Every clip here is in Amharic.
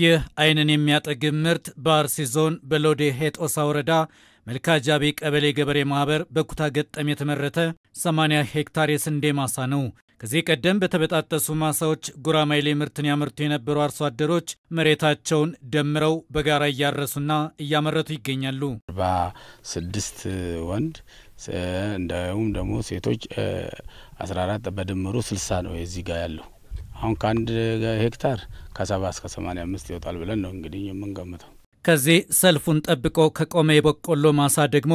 ይህ አይንን የሚያጠግብ ምርት በአርሲ ዞን በሎዴ ሄጦሳ ወረዳ መልካ ጃቤ ቀበሌ ገበሬ ማህበር በኩታ ገጠም የተመረተ 80 ሄክታር የስንዴ ማሳ ነው። ከዚህ ቀደም በተበጣጠሱ ማሳዎች ጉራማይሌ ምርትን ያመርቱ የነበሩ አርሶ አደሮች መሬታቸውን ደምረው በጋራ እያረሱና እያመረቱ ይገኛሉ። 46 ወንድ እንዲሁም ደግሞ ሴቶች 14 በድምሩ 60 ነው የዚህ ጋር ያለው አሁን ከአንድ ሄክታር ከሰባ እስከ ሰማንያ አምስት ይወጣል ብለን ነው እንግዲህ የምንገምተው። ከዚህ ሰልፉን ጠብቆ ከቆመ የበቆሎ ማሳ ደግሞ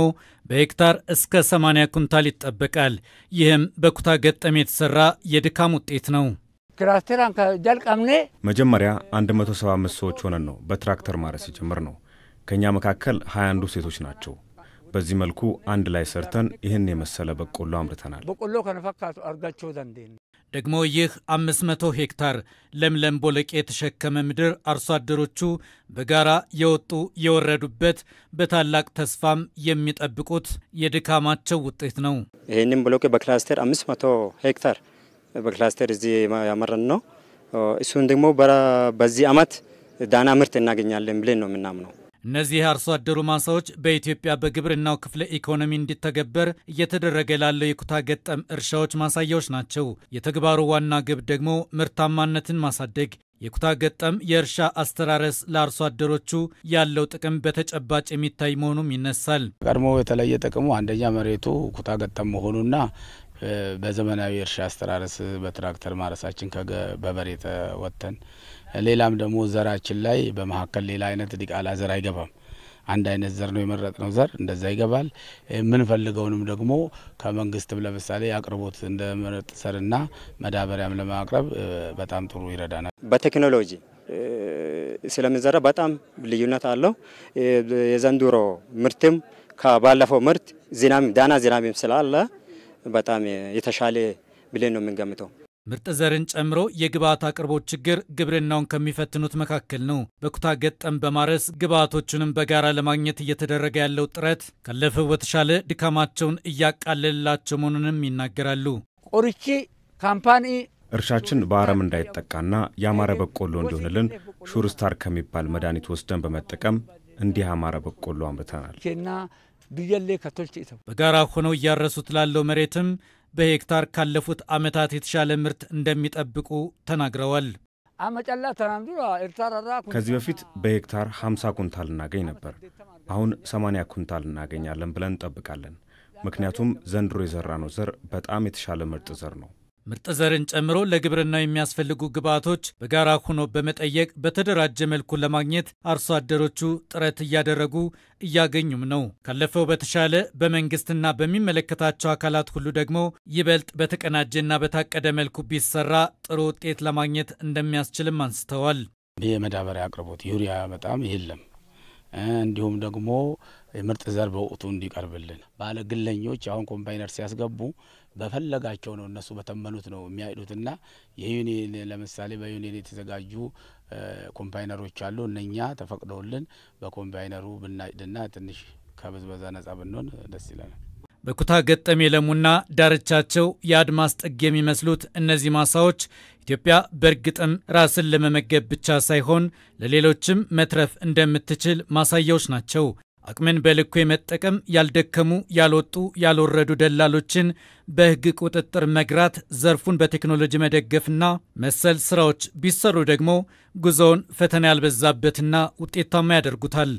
በሄክታር እስከ 80 ኩንታል ይጠበቃል። ይህም በኩታ ገጠም የተሰራ የድካም ውጤት ነው። መጀመሪያ 175 ሰዎች ሆነን ነው በትራክተር ማረስ የጀመር ነው። ከእኛ መካከል 21 ሴቶች ናቸው። በዚህ መልኩ አንድ ላይ ሰርተን ይህን የመሰለ በቆሎ አምርተናል። በቆሎ ከነፈካቱ አርጋቸው ደግሞ ይህ 500 ሄክታር ለምለም ቦለቄ የተሸከመ ምድር አርሶ አደሮቹ በጋራ የወጡ የወረዱበት በታላቅ ተስፋም የሚጠብቁት የድካማቸው ውጤት ነው። ይህንም ቦለቄ በክላስተር 500 ሄክታር በክላስተር እዚህ ያመረን ነው። እሱን ደግሞ በዚህ አመት ዳና ምርት እናገኛለን ብለን ነው የምናምነው። እነዚህ አርሶ አደሩ ማሳዎች በኢትዮጵያ በግብርናው ክፍለ ኢኮኖሚ እንዲተገበር እየተደረገ ላለው የኩታ ገጠም እርሻዎች ማሳያዎች ናቸው። የተግባሩ ዋና ግብ ደግሞ ምርታማነትን ማሳደግ የኩታ ገጠም የእርሻ አስተራረስ ለአርሶ አደሮቹ ያለው ጥቅም በተጨባጭ የሚታይ መሆኑም ይነሳል። ቀድሞ የተለየ ጥቅሙ አንደኛ መሬቱ ኩታ ገጠም መሆኑና በዘመናዊ እርሻ አስተራረስ በትራክተር ማረሳችን በበሬ ተወተን ሌላም ደግሞ ዘራችን ላይ በመካከል ሌላ አይነት ዲቃላ ዘር አይገባም። አንድ አይነት ዘር ነው የመረጥነው ዘር እንደዛ ይገባል። የምንፈልገውንም ደግሞ ከመንግስትም ለምሳሌ አቅርቦት እንደ ምርጥ ዘርና መዳበሪያም ለማቅረብ በጣም ጥሩ ይረዳናል። በቴክኖሎጂ ስለምንዘራ በጣም ልዩነት አለው። የዘንድሮ ምርትም ከባለፈው ምርት ዝናም ዳና ዝናም ስላለ በጣም የተሻለ ብለን ነው የምንገምተው። ምርጥ ዘርን ጨምሮ የግብአት አቅርቦት ችግር ግብርናውን ከሚፈትኑት መካከል ነው። በኩታ ገጠም በማረስ ግብአቶቹንም በጋራ ለማግኘት እየተደረገ ያለው ጥረት ካለፈው በተሻለ ድካማቸውን እያቃለልላቸው መሆኑንም ይናገራሉ። ቆርቺ ካምፓኒ እርሻችን በአረም እንዳይጠቃና ያማረ በቆሎ እንዲሆንልን ሹርስታር ከሚባል መድኃኒት ወስደን በመጠቀም እንዲህ አማረ በቆሎ አምርተናል። ብየሌ ከቶልች ኢተው በጋራ ሆነው እያረሱት ላለው መሬትም በሄክታር ካለፉት ዓመታት የተሻለ ምርት እንደሚጠብቁ ተናግረዋል። ከዚህ በፊት በሄክታር 50 ኩንታል እናገኝ ነበር። አሁን 80 ኩንታል እናገኛለን ብለን እንጠብቃለን። ምክንያቱም ዘንድሮ የዘራነው ዘር በጣም የተሻለ ምርጥ ዘር ነው። ምርጥ ዘርን ጨምሮ ለግብርና የሚያስፈልጉ ግብዓቶች በጋራ ሆኖ በመጠየቅ በተደራጀ መልኩ ለማግኘት አርሶ አደሮቹ ጥረት እያደረጉ እያገኙም ነው። ካለፈው በተሻለ በመንግስትና በሚመለከታቸው አካላት ሁሉ ደግሞ ይበልጥ በተቀናጀና በታቀደ መልኩ ቢሰራ ጥሩ ውጤት ለማግኘት እንደሚያስችልም አንስተዋል። የመዳበሪያ አቅርቦት ዩሪያ በጣም የለም። እንዲሁም ደግሞ ምርጥ ዘር በወቅቱ እንዲቀርብልን ባለ ግለኞች አሁን ኮምባይነር ሲያስገቡ በፈለጋቸው ነው እነሱ በተመኑት ነው የሚያሄዱትና የዩኒየን ለምሳሌ በዩኒየን የተዘጋጁ ኮምባይነሮች አሉ። እነኛ ተፈቅደውልን በኮምባይነሩ ብናጭድና ትንሽ ከብዝበዛ ነጻ ብንሆን ደስ ይለናል። በኩታ ገጠም የለሙና ዳርቻቸው የአድማስ ጥግ የሚመስሉት እነዚህ ማሳዎች ኢትዮጵያ በእርግጥም ራስን ለመመገብ ብቻ ሳይሆን ለሌሎችም መትረፍ እንደምትችል ማሳያዎች ናቸው። አቅምን በልኩ የመጠቀም ያልደከሙ፣ ያልወጡ፣ ያልወረዱ ደላሎችን በሕግ ቁጥጥር መግራት፣ ዘርፉን በቴክኖሎጂ መደገፍና መሰል ስራዎች ቢሰሩ ደግሞ ጉዞውን ፈተና ያልበዛበትና ውጤታማ ያደርጉታል።